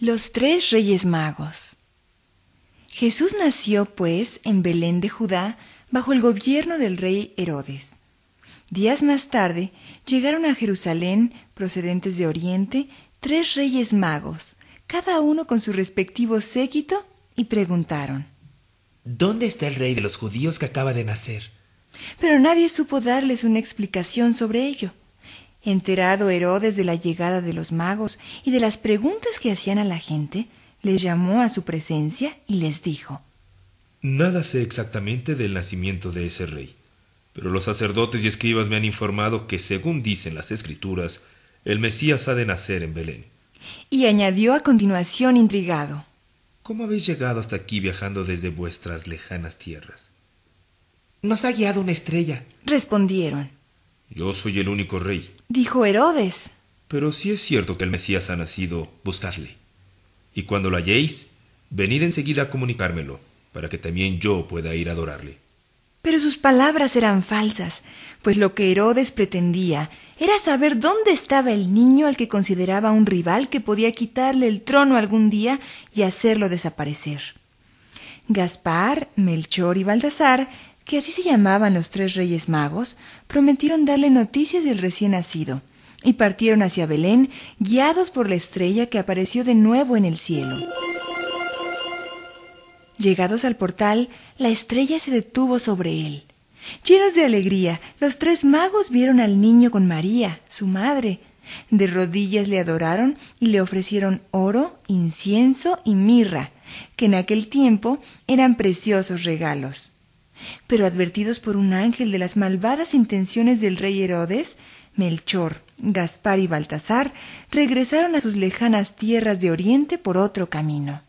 Los tres reyes magos. Jesús nació, pues, en Belén de Judá, bajo el gobierno del rey Herodes. Días más tarde llegaron a Jerusalén, procedentes de Oriente, tres reyes magos, cada uno con su respectivo séquito, y preguntaron, ¿Dónde está el rey de los judíos que acaba de nacer? Pero nadie supo darles una explicación sobre ello. Enterado Herodes de la llegada de los magos y de las preguntas que hacían a la gente, les llamó a su presencia y les dijo, Nada sé exactamente del nacimiento de ese rey, pero los sacerdotes y escribas me han informado que, según dicen las escrituras, el Mesías ha de nacer en Belén. Y añadió a continuación intrigado, ¿Cómo habéis llegado hasta aquí viajando desde vuestras lejanas tierras? Nos ha guiado una estrella, respondieron. Yo soy el único rey. Dijo Herodes. Pero sí es cierto que el Mesías ha nacido, buscadle. Y cuando lo halléis, venid enseguida a comunicármelo, para que también yo pueda ir a adorarle. Pero sus palabras eran falsas, pues lo que Herodes pretendía era saber dónde estaba el niño al que consideraba un rival que podía quitarle el trono algún día y hacerlo desaparecer. Gaspar, Melchor y Baltasar que así se llamaban los tres reyes magos, prometieron darle noticias del recién nacido, y partieron hacia Belén, guiados por la estrella que apareció de nuevo en el cielo. Llegados al portal, la estrella se detuvo sobre él. Llenos de alegría, los tres magos vieron al niño con María, su madre. De rodillas le adoraron y le ofrecieron oro, incienso y mirra, que en aquel tiempo eran preciosos regalos. Pero advertidos por un ángel de las malvadas intenciones del rey Herodes, Melchor, Gaspar y Baltasar regresaron a sus lejanas tierras de Oriente por otro camino.